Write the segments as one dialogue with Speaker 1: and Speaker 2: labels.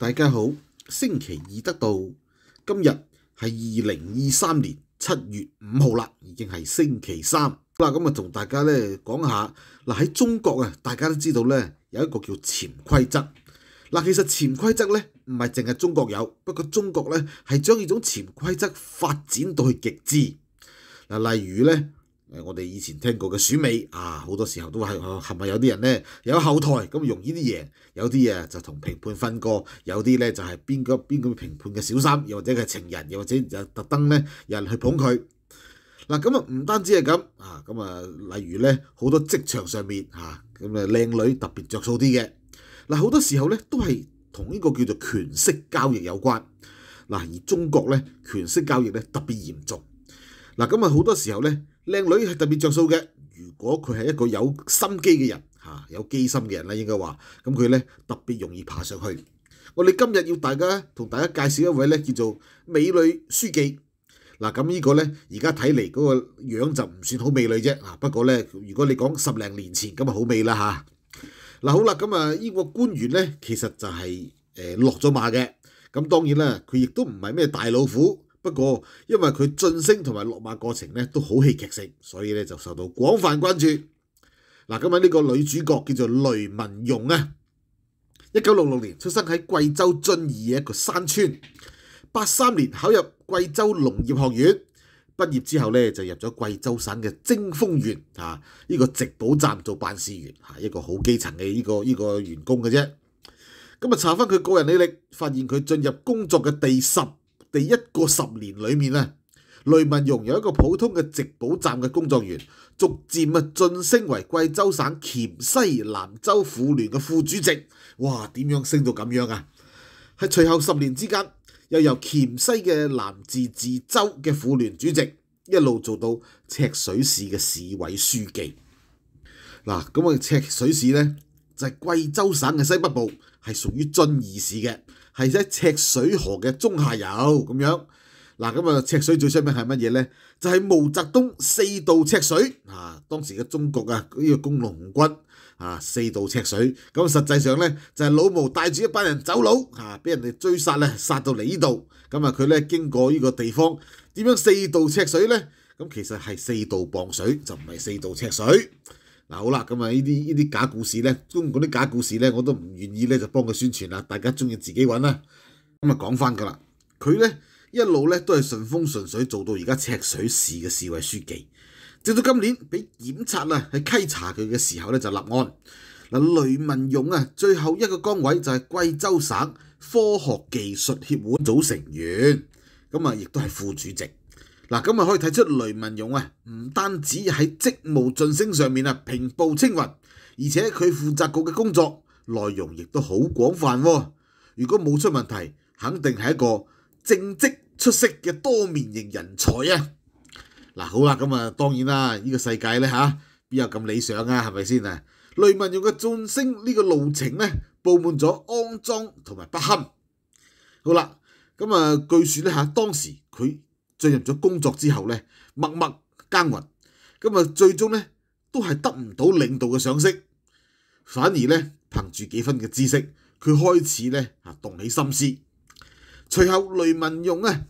Speaker 1: 大家好，星期二得到今日系二零二三年七月五号啦，已经系星期三啦。咁啊，同大家咧讲下嗱喺中国啊，大家都知道咧有一个叫潜规则嗱。其实潜规则咧唔系净系中国有，不过中国咧系将呢种潜规则发展到去极致嗱。例如咧。誒，我哋以前聽過嘅選美啊，好多時候都係係咪有啲人咧有後台咁容易啲贏，有啲嘢就同評判分過，有啲咧就係邊個邊個評判嘅小三，又或者係情人，又或者就特登咧人去捧佢。嗱咁啊，唔單止係咁啊，咁啊，例如咧好多職場上面嚇咁啊，靚女特別著數啲嘅。嗱，好多時候咧都係同呢個叫做權色交易有關。嗱，而中國咧權色交易咧特別嚴重。嗱，咁啊好多時候咧，靚女係特別着數嘅。如果佢係一個有心機嘅人，嚇有機心嘅人啦，應該話，咁佢咧特別容易爬上去。我哋今日要大家同大家介紹一位咧，叫做美女書記。嗱，咁呢個咧，而家睇嚟嗰個樣就唔算好美女啫。啊，不過咧，如果你講十零年前，咁啊好美啦嚇。嗱，好啦，咁啊呢個官員咧，其實就係誒落咗馬嘅。咁當然啦，佢亦都唔係咩大老虎。不過，因為佢晉升同埋落馬過程咧都好戲劇性，所以咧就受到廣泛關注。嗱，今日呢個女主角叫做雷文容啊，一九六六年出生喺貴州遵義嘅一個山村，八三年考入貴州農業學院，畢業之後咧就入咗贵州省嘅貞豐縣啊，呢個直保站做辦事員，吓一個好基層嘅呢個呢个員工嘅啫。咁啊，查翻佢個人履歷，發現佢進入工作嘅第十。第一個十年裏面咧，雷文融由一個普通嘅植保站嘅工作員，逐漸啊晉升為貴州省黔西南州婦聯嘅副主席。哇！點樣升到咁樣啊？喺隨後十年之間，又由黔西嘅南自治州嘅婦聯主席，一路做到赤水市嘅市委書記。嗱，咁啊赤水市咧就係貴州省嘅西北部，係屬於遵义市嘅。系喺赤水河嘅中下游咁样，嗱咁啊赤水最出名系乜嘢咧？就系毛泽东四渡赤水啊！当时嘅中国啊，呢个工农軍啊，四渡赤水。咁实际上咧，就系老毛带住一班人走佬啊，俾人哋追杀咧，杀到嚟呢度。咁啊，佢咧经过呢个地方，点样四渡赤水咧？咁其实系四渡傍水，就唔系四渡赤水。嗱好啦，咁啊呢啲呢啲假故事咧，中嗰啲假故事咧，我都唔願意咧就幫佢宣傳啦，大家中意自己揾啦。咁啊講翻噶啦，佢咧一路咧都係順風順水做到而家赤水市嘅市委書記，直到今年俾檢察啊係稽查佢嘅時候咧就立案。嗱雷文勇啊，最後一個崗位就係貴州省科學技術協會組成員，咁啊亦都係副主席。嗱，咁啊可以睇出雷文勇啊，唔單止喺職務晋升上面啊平步青云，而且佢負責过嘅工作內容亦都好廣泛喎。如果冇出問題，肯定係一個正职出色嘅多面型人才啊！嗱，好啦，咁啊當然啦，呢個世界咧吓，邊有咁理想啊？係咪先啊？雷文勇嘅晋升呢個路程咧，布滿咗安裝同埋不堪。好啦，咁啊據說咧吓，當時佢。进入咗工作之後咧，默默耕耘，咁啊，最終咧都係得唔到領導嘅賞識，反而咧憑住幾分嘅知識，佢開始咧啊動起心思。隨後，雷文用咧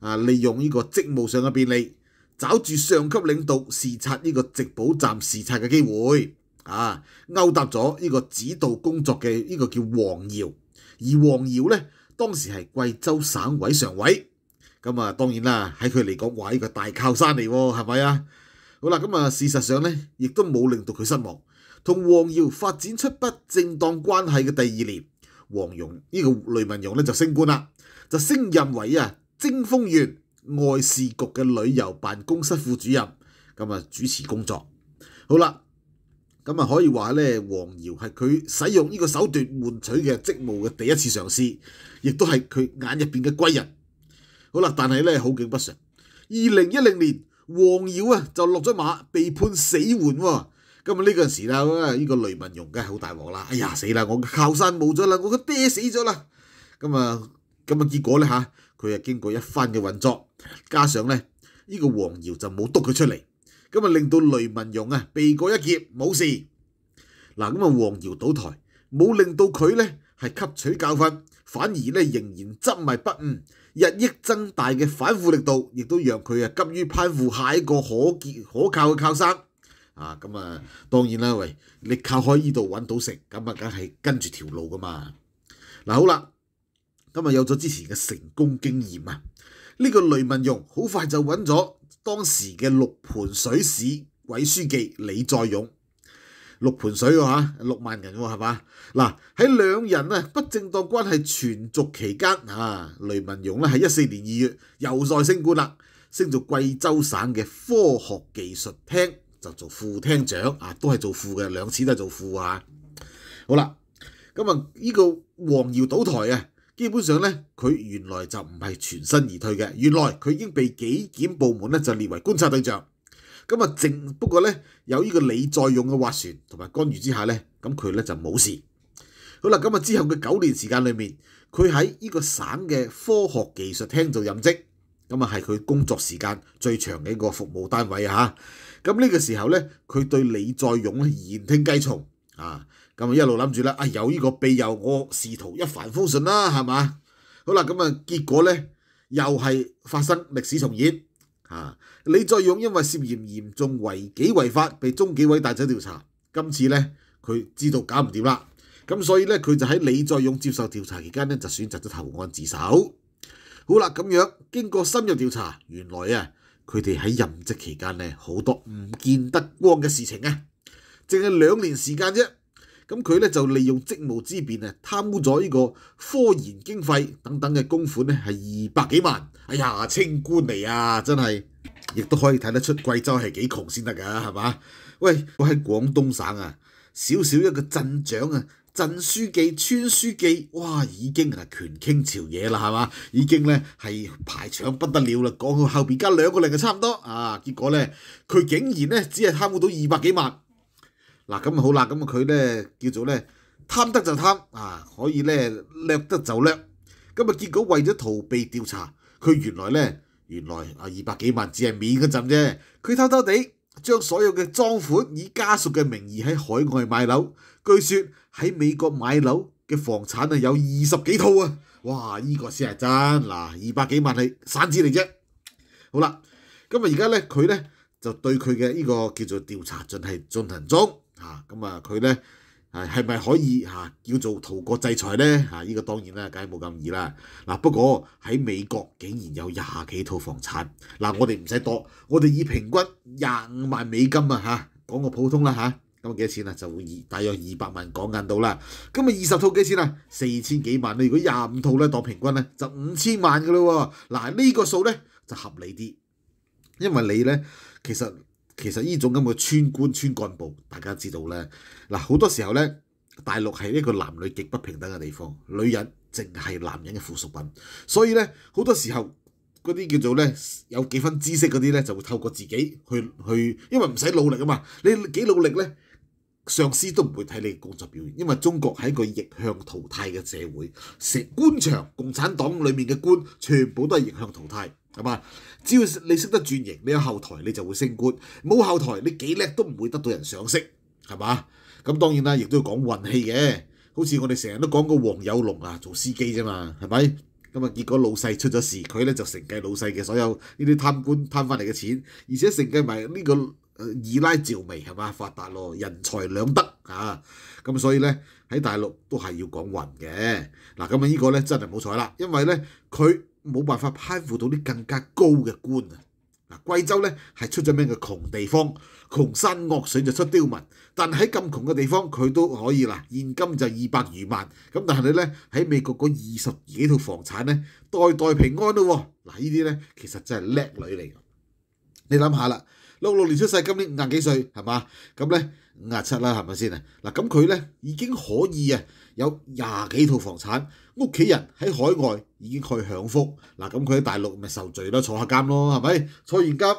Speaker 1: 啊利用呢個職務上嘅便利，找住上級領導視察呢個直保站視察嘅機會啊，勾搭咗呢個指導工作嘅呢個叫王耀，而王耀咧當時係貴州省委常委。咁啊，當然啦，喺佢嚟講話呢個大靠山嚟，係咪啊？好啦，咁啊，事實上咧，亦都冇令到佢失望。同黃瑤發展出不正當關係嘅第二年，黃蓉呢個雷文容咧就升官啦，就升任為啊徵豐縣外事局嘅旅遊辦公室副主任，咁啊主持工作。好啦，咁啊可以話咧，黃瑤係佢使用呢個手段換取嘅職務嘅第一次嘗試，亦都係佢眼入邊嘅貴人。好啦，但系咧好景不常。二零一零年，王瑶啊就落咗马，被判死缓。咁啊呢个时候啊，呢个雷文容梗系好大镬啦。哎呀，死啦！我嘅靠山冇咗啦，我嘅爹死咗啦。咁啊咁啊，结果咧吓，佢啊经过一番嘅运作，加上咧呢个王瑶就冇督佢出嚟，咁啊令到雷文容啊避过一劫，冇事。嗱咁啊，王瑶倒台，冇令到佢咧系吸取教训，反而咧仍然执迷不悟。日益增大嘅反腐力度，亦都让佢啊急于攀附下一个可结可靠嘅靠山。啊，咁啊，当然啦喂，你靠喺呢度揾到食，咁啊梗系跟住条路噶嘛。嗱好啦，咁啊有咗之前嘅成功經驗啊，呢個雷文勇好快就揾咗當時嘅六盤水市委書記李在勇。六盤水喎嚇，六萬人喎係嘛？嗱喺兩人啊不正當關係存續期間，啊雷文勇咧喺一四年二月又再升官啦，升做貴州省嘅科學技術廳就做副廳長啊，都係做副嘅兩次都係做副啊。好啦，咁啊呢個黃耀倒台啊，基本上咧佢原來就唔係全身而退嘅，原來佢已經被紀檢部門咧就列為觀察對象。咁啊，正不過咧，有呢個李在勇嘅斡船同埋干預之下咧，咁佢咧就冇事。好啦，咁啊之後嘅九年時間裏面，佢喺呢個省嘅科學技術廳做任職，咁啊係佢工作時間最長嘅一個服務單位啊嚇。咁呢個時候咧，佢對李在勇言聽計從啊，咁啊一路諗住啦，有呢個庇佑，我仕途一帆風順啦，係嘛？好啦，咁啊結果咧，又係發生歷史重演。啊！李在勇因为涉嫌严重违纪违法，被中纪委带走调查。今次咧，佢知道搞唔掂啦，咁所以咧，佢就喺李在勇接受调查期间咧，就选择咗投案自首。好啦，咁样经过深入调查，原来啊，佢哋喺任职期间咧，好多唔见得光嘅事情啊，净系两年时间啫。咁佢咧就利用職務之便啊，貪污咗呢個科研經費等等嘅公款咧，係二百幾萬。哎呀，清官嚟啊，真係，亦都可以睇得出貴州係幾窮先得㗎，係嘛？喂，我喺廣東省啊，少少一個鎮長啊、鎮書記、村書記，哇，已經係权倾朝野啦，係嘛？已經咧係排场不得了啦。講到後边加两兩個人差唔多啊，結果咧，佢竟然咧只係貪污到二百幾萬。嗱咁好啦，咁啊佢咧叫做咧貪得就貪啊，可以咧掠得就掠，咁啊結果為咗逃避調查，佢原來咧原來啊二百幾萬只係免嗰陣啫，佢偷偷地將所有嘅裝款以家屬嘅名義喺海外買樓，據說喺美國買樓嘅房產啊有二十幾套啊，哇！依個先係真嗱，二百幾萬係散紙嚟啫。好啦，咁啊而家咧佢咧就對佢嘅呢個叫做調查進行進行中。嚇咁啊佢咧誒係咪可以嚇叫做逃過制裁咧？嚇依個當然啦，梗係冇咁易啦。嗱不過喺美國竟然有廿幾套房產，嗱我哋唔使多，我哋以平均廿五萬美金啊嚇，講個普通啦嚇，咁幾多錢啊？就會二大約二百萬港銀到啦。咁啊二十套幾錢啊？四千幾萬。你如果廿五套咧當平均咧，就五千萬噶咯喎。嗱呢個數咧就合理啲，因為你咧其實。其實呢種咁嘅村官、村幹部，大家知道咧，嗱好多時候咧，大陸係一個男女極不平等嘅地方，女人淨係男人嘅附屬品，所以咧好多時候嗰啲叫做咧有幾分知識嗰啲咧，就會透過自己去去，因為唔使努力啊嘛，你幾努力咧，上司都唔會睇你工作表現，因為中國係一個逆向淘汰嘅社會，成官場共產黨裡面嘅官全部都係逆向淘汰。係嘛？只要你識得轉型，你有後台你就會升官；冇後台，你幾叻都唔會得到人賞識，係嘛？咁當然啦，亦都要講運氣嘅。好似我哋成日都講個黃有龍啊，做司機啫嘛，係咪？咁啊，結果老細出咗事，佢咧就承繼老細嘅所有呢啲貪官貪翻嚟嘅錢，而且承繼埋呢個二奶趙薇係嘛發達咯，人財兩得啊！咁所以咧喺大陸都係要講運嘅。嗱，咁啊呢個咧真係冇彩啦，因為咧佢。冇辦法攀附到啲更加高嘅官啊！嗱，貴州咧係出咗名嘅窮地方，窮山惡水就出刁民。但喺咁窮嘅地方，佢都可以啦。現金就二百餘萬。咁但係你咧喺美國嗰二十幾套房產咧，代代平安咯。嗱，呢啲咧其實真係叻女嚟㗎。你谂下啦，六六年出世，今年五廿幾歲，係嘛？咁咧五廿七啦，係咪先啊？嗱，咁佢咧已經可以啊，有廿幾套房產，屋企人喺海外已經去享福。嗱，咁佢喺大陸咪受罪咯，坐下監咯，係咪？坐完監，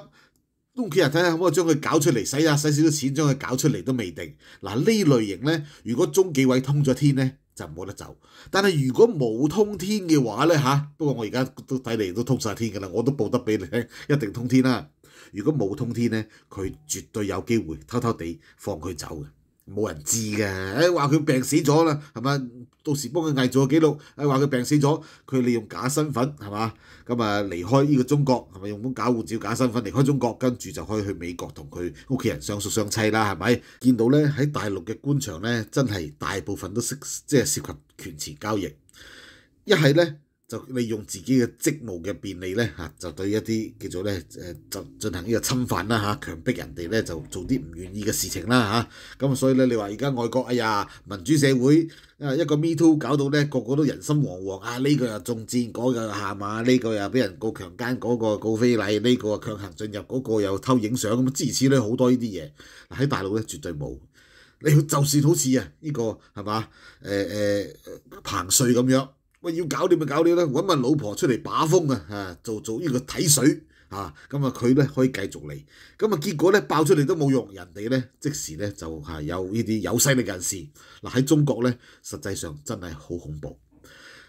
Speaker 1: 屋企人睇下可唔可以將佢搞出嚟，使下使少少錢將佢搞出嚟都未定。嗱，呢類型咧，如果中紀委通咗天咧，就冇得走。但係如果冇通天嘅話咧嚇，不過我而家都睇嚟都通晒天噶啦，我都報得俾你聽，一定通天啦。如果冇通天咧，佢絕對有機會偷偷地放佢走嘅，冇人知嘅。誒話佢病死咗啦，係咪？到時幫佢偽造記錄，誒話佢病死咗，佢利用假身份，係嘛？咁啊離開呢個中國，係咪用本假護照、假身份離開中國，跟住就可以去美國同佢屋企人相熟相妻啦，係咪？見到咧喺大陸嘅官場咧，真係大部分都涉即係涉及權錢交易，一係咧。就利用自己嘅職務嘅便利咧嚇，就對一啲叫做咧誒就進行呢個侵犯啦嚇，強迫人哋咧就做啲唔願意嘅事情啦嚇。咁所以咧，你話而家外國哎呀民主社會啊一個 Me Too 搞到咧個個都人心惶惶啊呢個又中戰果又喊啊呢個又俾人告強姦嗰個告非禮呢個強行進入嗰個又偷影相咁諸如此類好多呢啲嘢喺大陸咧絕對冇，你就算好似啊呢個係嘛誒誒彭帥咁樣。喂，要搞你咪搞你啦，揾埋老婆出嚟把風啊！啊，做做呢個睇水啊，咁啊佢咧可以繼續嚟，咁啊結果咧爆出嚟都冇用，人哋咧即時咧就係有呢啲有勢力嘅事。嗱喺中國咧，實際上真係好恐怖。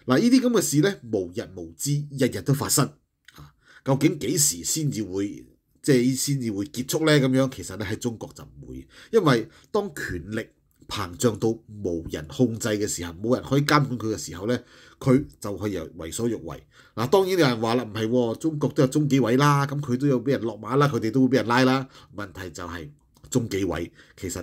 Speaker 1: 嗱呢啲咁嘅事咧，無日無之，日日都發生。啊，究竟幾時先至會即係先至會結束咧？咁樣其實咧喺中國就唔會，因為當權力。膨脹到無人控制嘅時候，冇人可以監管佢嘅時候咧，佢就係由為所欲為。嗱，當然有人話啦，唔係，中國都有中紀委啦，咁佢都有俾人落馬啦，佢哋都會俾人拉啦。問題就係中紀委其實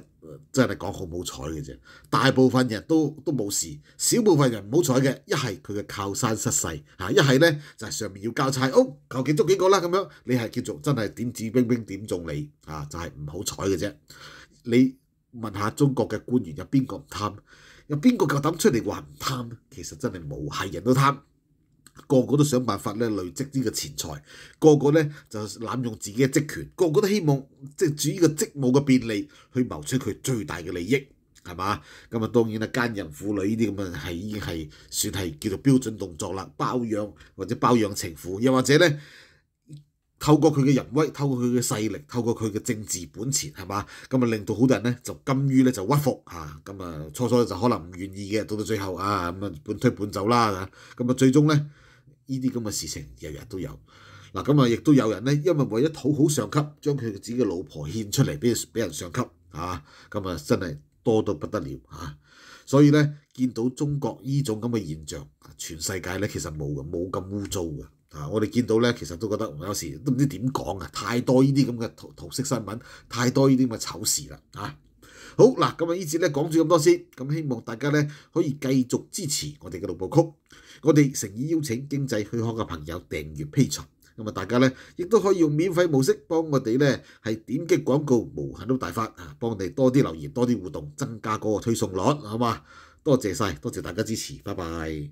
Speaker 1: 真係講好唔好彩嘅啫，大部分人都都冇事，少部分人唔好彩嘅，一係佢嘅靠山失勢嚇，一係咧就係上面要交差，哦，求其捉幾個啦咁樣，你係叫做真係點指兵兵點中你啊，就係唔好彩嘅啫，你。問下中國嘅官員有邊個唔貪？有邊個夠膽出嚟話唔貪？其實真係冇，係人都貪，個個都想辦法咧累積呢個錢財，個個咧就濫用自己嘅職權，個個都希望即係主呢個職務嘅便利去謀取佢最大嘅利益，係嘛？咁啊，當然啦，奸人婦女呢啲咁嘅係已經係算係叫做標準動作啦，包養或者包養情婦，又或者咧。透過佢嘅人威，透過佢嘅勢力，透過佢嘅政治本錢，係嘛？咁啊，令到好多人咧就甘於咧就屈服嚇，咁啊初初就可能唔願意嘅，到到最後啊咁啊半推半走啦，咁啊最終咧呢啲咁嘅事情日日都有嗱，咁啊亦都有人咧，因為為咗討好上級，將佢嘅自己嘅老婆獻出嚟俾俾人上級啊，咁啊真係多到不得了啊！所以咧見到中國呢種咁嘅現象，全世界咧其實冇嘅，冇咁污糟嘅。啊！我哋見到咧，其實都覺得，有時都唔知點講啊！太多呢啲咁嘅圖色新聞，太多呢啲咁嘅醜事啦！啊，好嗱，咁啊呢節咧講住咁多先，咁希望大家咧可以繼續支持我哋嘅《六部曲》，我哋誠意邀請經濟許可嘅朋友訂閱批存，咁啊大家咧亦都可以用免費模式幫我哋咧係點擊廣告無限都大發啊，幫我哋多啲留言、多啲互動，增加個推送率，好嘛？多謝曬，多謝大家支持，拜拜。